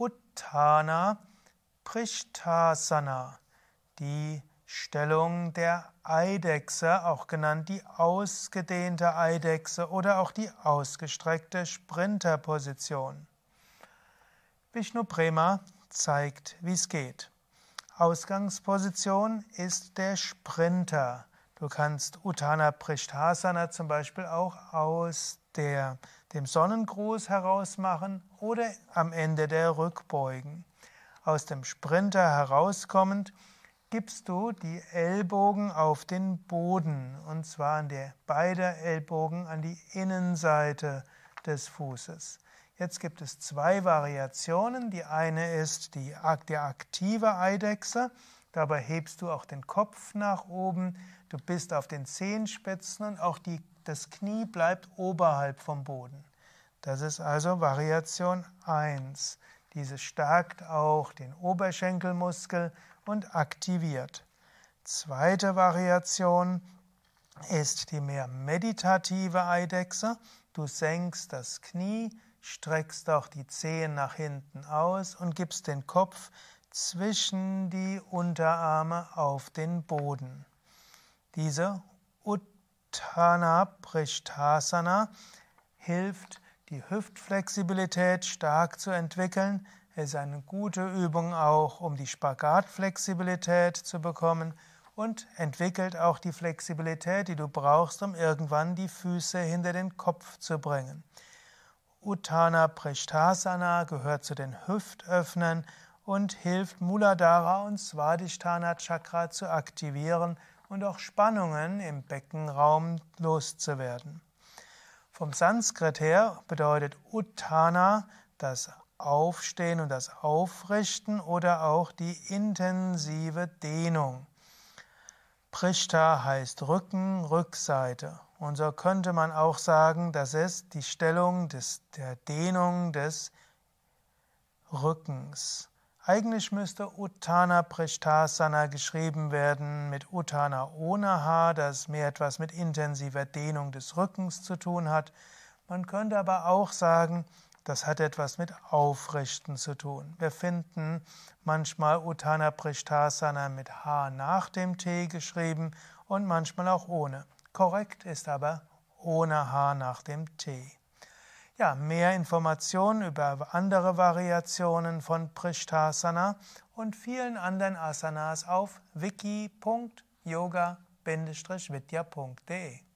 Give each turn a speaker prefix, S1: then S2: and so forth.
S1: Uttana Prishtasana, die Stellung der Eidechse, auch genannt die ausgedehnte Eidechse oder auch die ausgestreckte Sprinterposition. Vishnu Prema zeigt, wie es geht. Ausgangsposition ist der Sprinter. Du kannst Uttana Prishtasana zum Beispiel auch aus der, dem Sonnengruß heraus machen oder am Ende der Rückbeugen. Aus dem Sprinter herauskommend gibst du die Ellbogen auf den Boden und zwar an der beider Ellbogen an die Innenseite des Fußes. Jetzt gibt es zwei Variationen. Die eine ist die, die aktive Eidechse Dabei hebst du auch den Kopf nach oben, du bist auf den Zehenspitzen und auch die, das Knie bleibt oberhalb vom Boden. Das ist also Variation 1. Diese stärkt auch den Oberschenkelmuskel und aktiviert. Zweite Variation ist die mehr meditative Eidechse. Du senkst das Knie, streckst auch die Zehen nach hinten aus und gibst den Kopf zwischen die Unterarme auf den Boden. Diese Uttana Prishtasana hilft, die Hüftflexibilität stark zu entwickeln. Es ist eine gute Übung auch, um die Spagatflexibilität zu bekommen und entwickelt auch die Flexibilität, die du brauchst, um irgendwann die Füße hinter den Kopf zu bringen. Uttana Prishtasana gehört zu den Hüftöffnern und hilft Muladhara und Svadhisthana Chakra zu aktivieren und auch Spannungen im Beckenraum loszuwerden. Vom Sanskrit her bedeutet Uttana das Aufstehen und das Aufrichten oder auch die intensive Dehnung. Prishta heißt Rücken, Rückseite. Und so könnte man auch sagen, dass es die Stellung des, der Dehnung des Rückens. Eigentlich müsste Uttana Prishtasana geschrieben werden mit Uttana ohne H, das mehr etwas mit intensiver Dehnung des Rückens zu tun hat. Man könnte aber auch sagen, das hat etwas mit Aufrichten zu tun. Wir finden manchmal Uttana Prishtasana mit H nach dem T geschrieben und manchmal auch ohne. Korrekt ist aber ohne H nach dem T. Ja, mehr Informationen über andere Variationen von Prishtasana und vielen anderen Asanas auf wiki.yoga-vidya.de